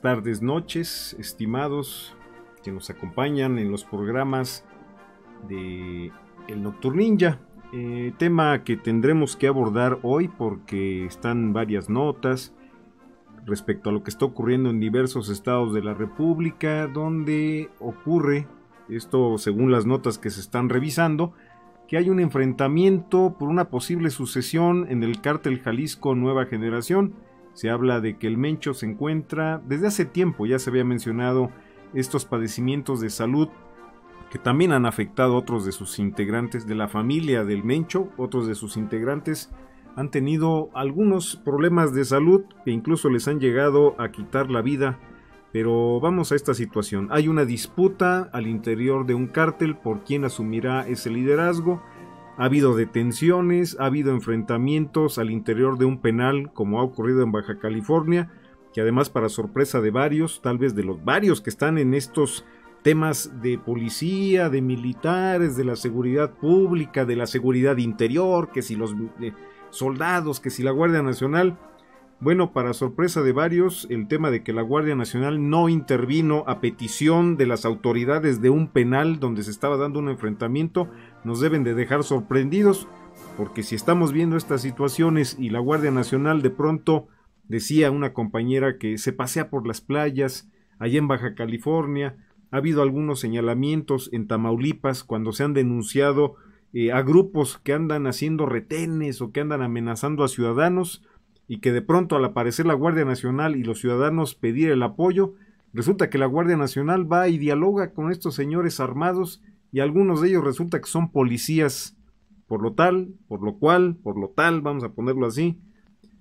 tardes, noches, estimados que nos acompañan en los programas de El Nocturninja. Eh, tema que tendremos que abordar hoy porque están varias notas respecto a lo que está ocurriendo en diversos estados de la República, donde ocurre, esto según las notas que se están revisando, que hay un enfrentamiento por una posible sucesión en el cártel Jalisco Nueva Generación se habla de que el Mencho se encuentra, desde hace tiempo ya se había mencionado estos padecimientos de salud que también han afectado a otros de sus integrantes de la familia del Mencho, otros de sus integrantes han tenido algunos problemas de salud e incluso les han llegado a quitar la vida. Pero vamos a esta situación. Hay una disputa al interior de un cártel por quién asumirá ese liderazgo. Ha habido detenciones, ha habido enfrentamientos al interior de un penal, como ha ocurrido en Baja California, que además para sorpresa de varios, tal vez de los varios que están en estos temas de policía, de militares, de la seguridad pública, de la seguridad interior, que si los eh, soldados, que si la Guardia Nacional, bueno, para sorpresa de varios, el tema de que la Guardia Nacional no intervino a petición de las autoridades de un penal donde se estaba dando un enfrentamiento nos deben de dejar sorprendidos, porque si estamos viendo estas situaciones y la Guardia Nacional de pronto decía una compañera que se pasea por las playas allá en Baja California, ha habido algunos señalamientos en Tamaulipas cuando se han denunciado eh, a grupos que andan haciendo retenes o que andan amenazando a ciudadanos, y que de pronto al aparecer la Guardia Nacional y los ciudadanos pedir el apoyo, resulta que la Guardia Nacional va y dialoga con estos señores armados y algunos de ellos resulta que son policías, por lo tal, por lo cual, por lo tal, vamos a ponerlo así,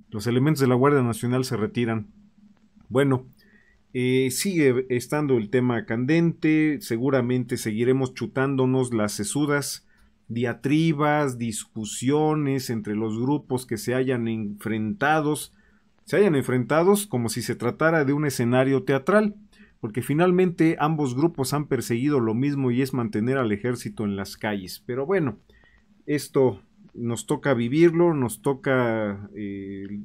los elementos de la Guardia Nacional se retiran. Bueno, eh, sigue estando el tema candente, seguramente seguiremos chutándonos las sesudas diatribas, discusiones entre los grupos que se hayan enfrentados, se hayan enfrentados como si se tratara de un escenario teatral, porque finalmente ambos grupos han perseguido lo mismo y es mantener al ejército en las calles. Pero bueno, esto nos toca vivirlo, nos toca eh,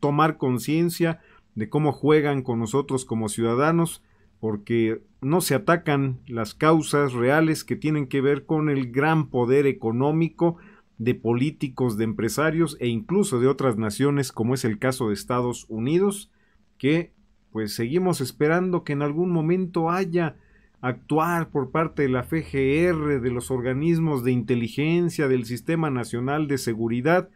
tomar conciencia de cómo juegan con nosotros como ciudadanos, porque no se atacan las causas reales que tienen que ver con el gran poder económico de políticos, de empresarios e incluso de otras naciones, como es el caso de Estados Unidos, que pues seguimos esperando que en algún momento haya actuar por parte de la FGR, de los organismos de inteligencia, del Sistema Nacional de Seguridad,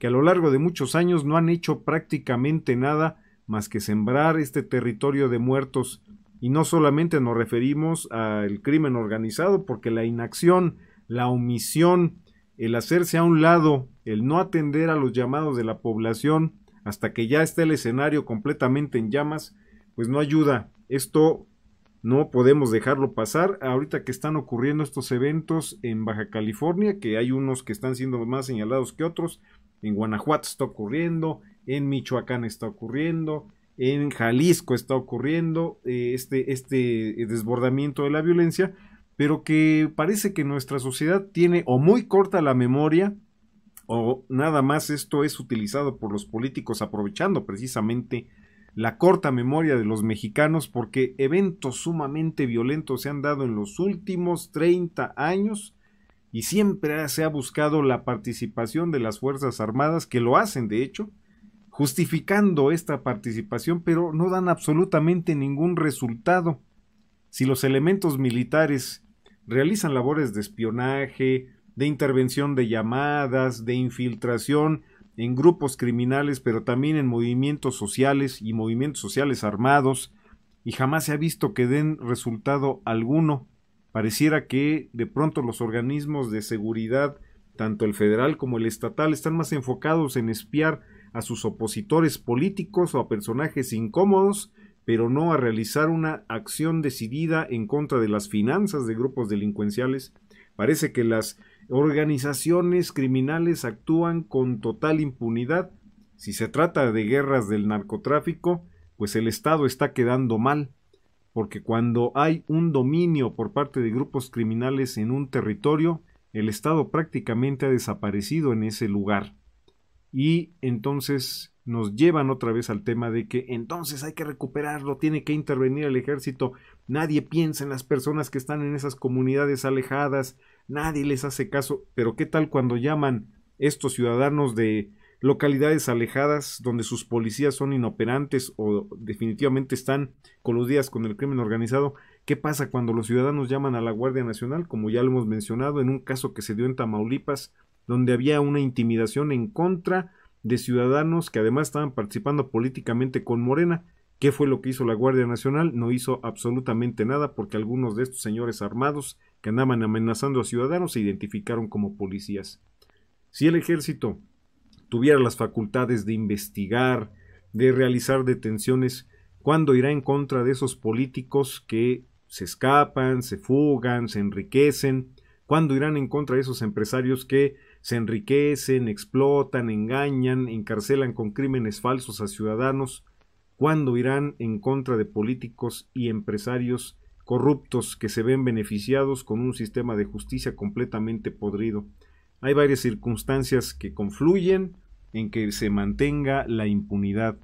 que a lo largo de muchos años no han hecho prácticamente nada más que sembrar este territorio de muertos y no solamente nos referimos al crimen organizado, porque la inacción, la omisión, el hacerse a un lado, el no atender a los llamados de la población hasta que ya está el escenario completamente en llamas, pues no ayuda. Esto no podemos dejarlo pasar. Ahorita que están ocurriendo estos eventos en Baja California, que hay unos que están siendo más señalados que otros, en Guanajuato está ocurriendo, en Michoacán está ocurriendo, en Jalisco está ocurriendo eh, este, este eh, desbordamiento de la violencia, pero que parece que nuestra sociedad tiene o muy corta la memoria o nada más esto es utilizado por los políticos aprovechando precisamente la corta memoria de los mexicanos porque eventos sumamente violentos se han dado en los últimos 30 años y siempre se ha buscado la participación de las Fuerzas Armadas que lo hacen de hecho justificando esta participación, pero no dan absolutamente ningún resultado. Si los elementos militares realizan labores de espionaje, de intervención de llamadas, de infiltración en grupos criminales, pero también en movimientos sociales y movimientos sociales armados, y jamás se ha visto que den resultado alguno. Pareciera que de pronto los organismos de seguridad, tanto el federal como el estatal, están más enfocados en espiar a sus opositores políticos o a personajes incómodos, pero no a realizar una acción decidida en contra de las finanzas de grupos delincuenciales. Parece que las organizaciones criminales actúan con total impunidad. Si se trata de guerras del narcotráfico, pues el Estado está quedando mal, porque cuando hay un dominio por parte de grupos criminales en un territorio, el Estado prácticamente ha desaparecido en ese lugar. Y entonces nos llevan otra vez al tema de que entonces hay que recuperarlo, tiene que intervenir el ejército, nadie piensa en las personas que están en esas comunidades alejadas, nadie les hace caso, pero ¿qué tal cuando llaman estos ciudadanos de localidades alejadas donde sus policías son inoperantes o definitivamente están coludidas con el crimen organizado? ¿Qué pasa cuando los ciudadanos llaman a la Guardia Nacional? Como ya lo hemos mencionado, en un caso que se dio en Tamaulipas, donde había una intimidación en contra de ciudadanos que además estaban participando políticamente con Morena. ¿Qué fue lo que hizo la Guardia Nacional? No hizo absolutamente nada porque algunos de estos señores armados que andaban amenazando a ciudadanos se identificaron como policías. Si el ejército tuviera las facultades de investigar, de realizar detenciones, ¿cuándo irá en contra de esos políticos que se escapan, se fugan, se enriquecen? ¿Cuándo irán en contra de esos empresarios que se enriquecen, explotan, engañan, encarcelan con crímenes falsos a ciudadanos, cuando irán en contra de políticos y empresarios corruptos que se ven beneficiados con un sistema de justicia completamente podrido. Hay varias circunstancias que confluyen en que se mantenga la impunidad.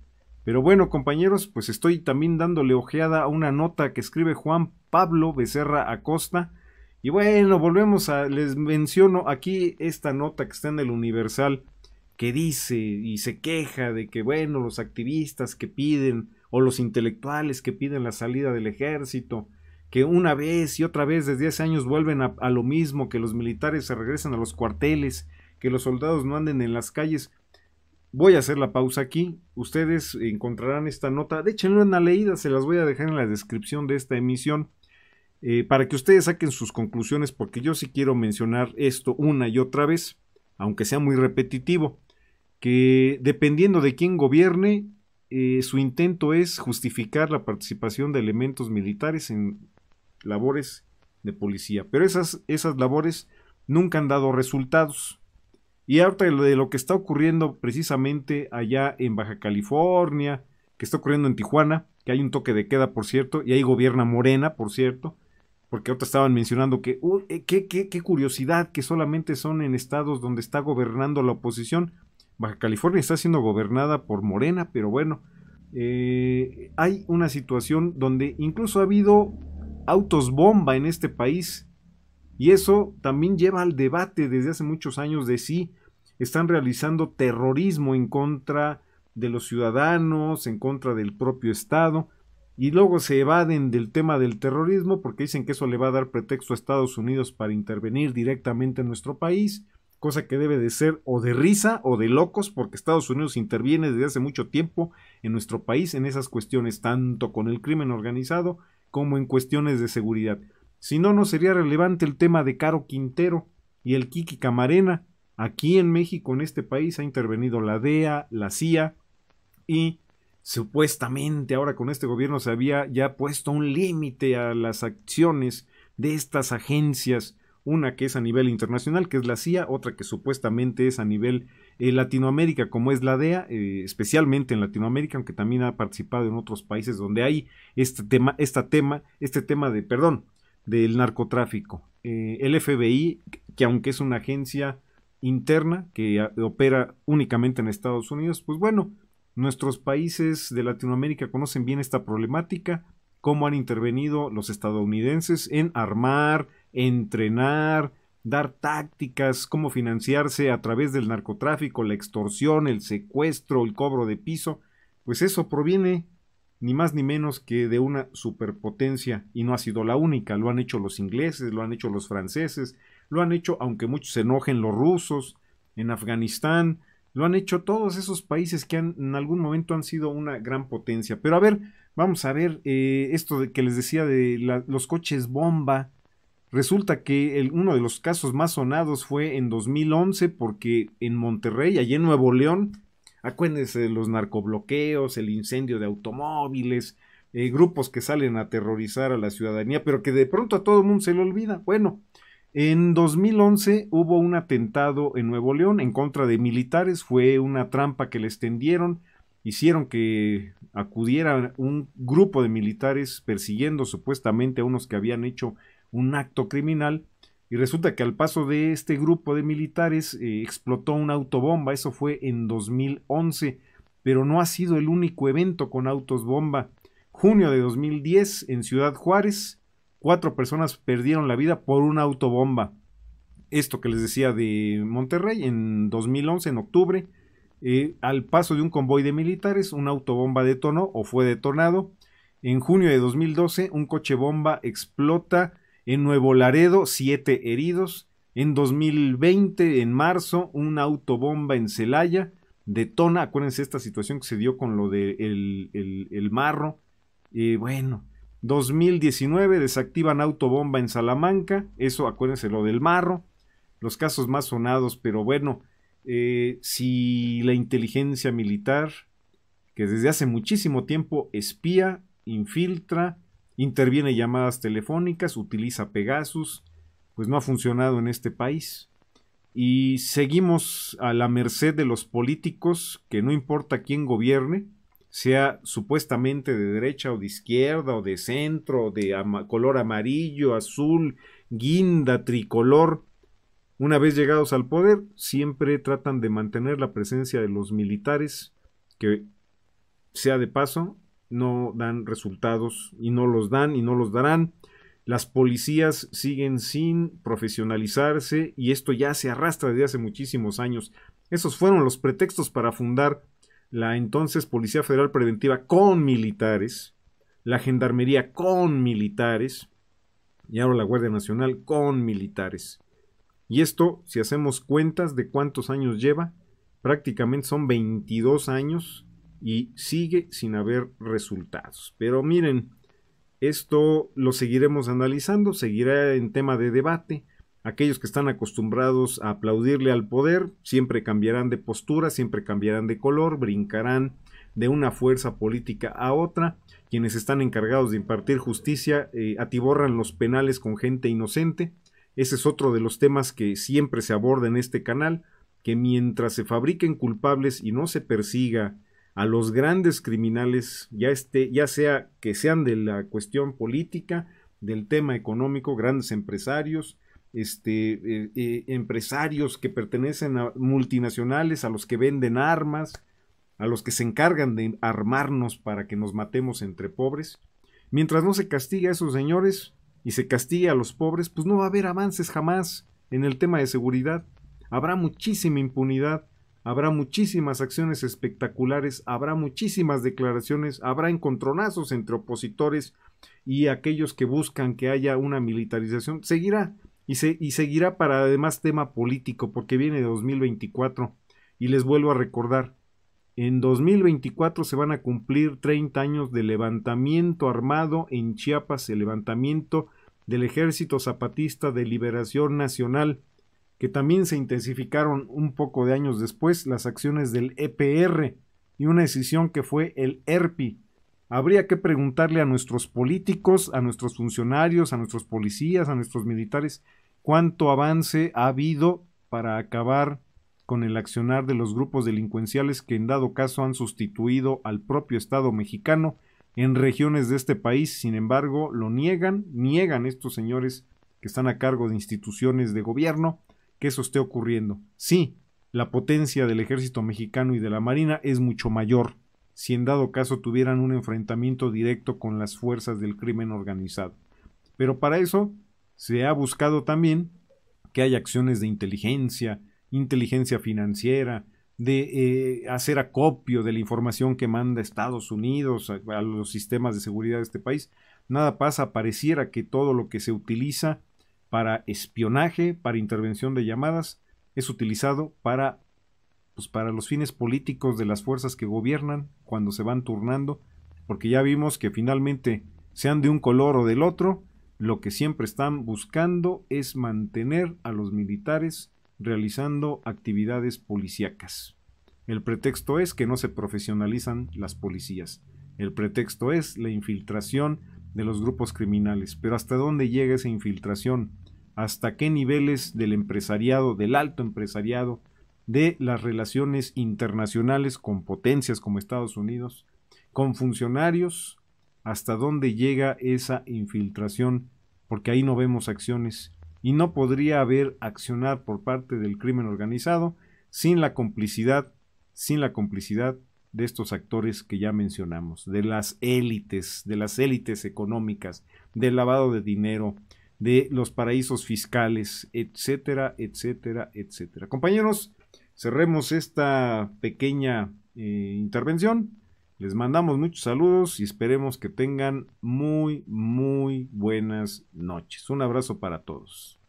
Pero bueno, compañeros, pues estoy también dándole ojeada a una nota que escribe Juan Pablo Becerra Acosta, y bueno, volvemos a, les menciono aquí esta nota que está en el Universal, que dice y se queja de que, bueno, los activistas que piden, o los intelectuales que piden la salida del ejército, que una vez y otra vez desde hace años vuelven a, lo mismo, que los militares se regresan a los cuarteles, que los soldados no anden en las calles. Voy a hacer la pausa aquí. Ustedes encontrarán esta nota. De en la leída, se las voy a dejar en la descripción de esta emisión. Eh, para que ustedes saquen sus conclusiones, porque yo sí quiero mencionar esto una y otra vez, aunque sea muy repetitivo, que dependiendo de quién gobierne, eh, su intento es justificar la participación de elementos militares en labores de policía, pero esas, esas labores nunca han dado resultados. Y ahorita de lo que está ocurriendo precisamente allá en Baja California, que está ocurriendo en Tijuana, que hay un toque de queda, por cierto, y ahí gobierna Morena, por cierto, porque ahorita estaban mencionando que eh, qué, curiosidad que solamente son en estados donde está gobernando la oposición. Baja California está siendo gobernada por Morena, pero bueno, eh, hay una situación donde incluso ha habido autos bomba en este país y eso también lleva al debate desde hace muchos años de si están realizando terrorismo en contra de los ciudadanos, en contra del propio Estado y luego se evaden del tema del terrorismo porque dicen que eso le va a dar pretexto a Estados Unidos para intervenir directamente en nuestro país, cosa que debe de ser o de risa o de locos porque Estados Unidos interviene desde hace mucho tiempo en nuestro país en esas cuestiones, tanto con el crimen organizado como en cuestiones de seguridad. Si no, no sería relevante el tema de Caro Quintero y el Kiki Camarena. Aquí en México, en este país, ha intervenido la DEA, la CIA y Supuestamente ahora con este gobierno se había ya puesto un límite a las acciones de estas agencias, una que es a nivel internacional, que es la CIA, otra que supuestamente es a nivel eh, Latinoamérica, como es la DEA, eh, especialmente en Latinoamérica, aunque también ha participado en otros países donde hay este tema, este tema, este tema de, perdón, del narcotráfico. Eh, el FBI, que aunque es una agencia interna que opera únicamente en Estados Unidos, pues bueno, Nuestros países de Latinoamérica conocen bien esta problemática, cómo han intervenido los estadounidenses en armar, entrenar, dar tácticas, cómo financiarse a través del narcotráfico, la extorsión, el secuestro, el cobro de piso, pues eso proviene ni más ni menos que de una superpotencia y no ha sido la única, lo han hecho los ingleses, lo han hecho los franceses, lo han hecho, aunque muchos se enojen, los rusos, en Afganistán, lo han hecho todos esos países que en algún momento han sido una gran potencia. Pero a ver, vamos a ver eh, esto de que les decía de los coches bomba. Resulta que uno de los casos más sonados fue en 2011 porque en Monterrey, allí en Nuevo León, acuérdense los narcobloqueos, el incendio de automóviles, eh, grupos que salen a aterrorizar a la ciudadanía, pero que de pronto a todo el mundo se le olvida. Bueno, en 2011 hubo un atentado en Nuevo León en contra de militares, fue una trampa que les tendieron, hicieron que acudiera un grupo de militares persiguiendo supuestamente a unos que habían hecho un acto criminal y resulta que al paso de este grupo de militares eh, explotó una autobomba, eso fue en 2011, pero no ha sido el único evento con autos bomba. Junio de 2010 en Ciudad Juárez, cuatro personas perdieron la vida por una autobomba. Esto que les decía de Monterrey en 2011, en octubre, eh, al paso de un convoy de militares, una autobomba detonó o fue detonado. En junio de 2012, un coche bomba explota en Nuevo Laredo, siete heridos. En 2020, en marzo, una autobomba en Celaya detona. Acuérdense esta situación que se dio con lo del de el, marro. Eh, bueno, 2019 desactivan autobomba en Salamanca, eso acuérdense lo del marro, los casos más sonados, pero bueno, eh, si la inteligencia militar, que desde hace muchísimo tiempo espía, infiltra, interviene llamadas telefónicas, utiliza Pegasus, pues no ha funcionado en este país. Y seguimos a la merced de los políticos, que no importa quién gobierne, sea supuestamente de derecha o de izquierda o de centro, de color amarillo, azul, guinda, tricolor, una vez llegados al poder, siempre tratan de mantener la presencia de los militares, que sea de paso, no dan resultados y no los dan y no los darán. Las policías siguen sin profesionalizarse y esto ya se arrastra desde hace muchísimos años. Esos fueron los pretextos para fundar la entonces Policía Federal Preventiva con militares, la Gendarmería con militares y ahora la Guardia Nacional con militares. Y esto, si hacemos cuentas de cuántos años lleva, prácticamente son 22 años y sigue sin haber resultados. Pero miren, esto lo seguiremos analizando, seguirá en tema de debate. Aquellos que están acostumbrados a aplaudirle al poder siempre cambiarán de postura, siempre cambiarán de color, brincarán de una fuerza política a otra. Quienes están encargados de impartir justicia eh, atiborran los penales con gente inocente. Ese es otro de los temas que siempre se aborda en este canal, que mientras se fabriquen culpables y no se persiga a los grandes criminales, ya, ya sea que sean de la cuestión política, del tema económico, grandes empresarios, este, eh, eh, empresarios que pertenecen a multinacionales, a los que venden armas, a los que se encargan de armarnos para que nos matemos entre pobres. Mientras no se castiga a esos señores y se castigue a los pobres, pues no va a haber avances jamás en el tema de seguridad. Habrá muchísima impunidad, habrá muchísimas acciones espectaculares, habrá muchísimas declaraciones, habrá encontronazos entre opositores y aquellos que buscan que haya una militarización. Seguirá, y, seguirá para además tema político porque viene de 2024 y les vuelvo a recordar, en 2024 se van a cumplir 30 años de levantamiento armado en Chiapas, el levantamiento del Ejército Zapatista de Liberación Nacional, que también se intensificaron un poco de años después las acciones del EPR y una decisión que fue el ERPI, Habría que preguntarle a nuestros políticos, a nuestros funcionarios, a nuestros policías, a nuestros militares, cuánto avance ha habido para acabar con el accionar de los grupos delincuenciales que en dado caso han sustituido al propio Estado mexicano en regiones de este país. Sin embargo, lo niegan, niegan estos señores que están a cargo de instituciones de gobierno que eso esté ocurriendo. Sí, la potencia del ejército mexicano y de la Marina es mucho mayor si en dado caso tuvieran un enfrentamiento directo con las fuerzas del crimen organizado. Pero para eso se ha buscado también que haya acciones de inteligencia, inteligencia financiera, de eh, hacer acopio de la información que manda Estados Unidos a, los sistemas de seguridad de este país. Nada pasa, pareciera que todo lo que se utiliza para espionaje, para intervención de llamadas, es utilizado para pues para los fines políticos de las fuerzas que gobiernan cuando se van turnando, porque ya vimos que finalmente sean de un color o del otro, lo que siempre están buscando es mantener a los militares realizando actividades policíacas. El pretexto es que no se profesionalizan las policías. El pretexto es la infiltración de los grupos criminales. Pero ¿hasta dónde llega esa infiltración? ¿Hasta qué niveles del empresariado, del alto empresariado, de las relaciones internacionales con potencias como Estados Unidos, con funcionarios, hasta dónde llega esa infiltración, porque ahí no vemos acciones y no podría haber accionar por parte del crimen organizado sin la complicidad, sin la complicidad de estos actores que ya mencionamos, de las élites, de las élites económicas, del lavado de dinero, de los paraísos fiscales, etcétera, etcétera, etcétera. Compañeros, cerremos esta pequeña eh, intervención. Les mandamos muchos saludos y esperemos que tengan muy, muy buenas noches. Un abrazo para todos.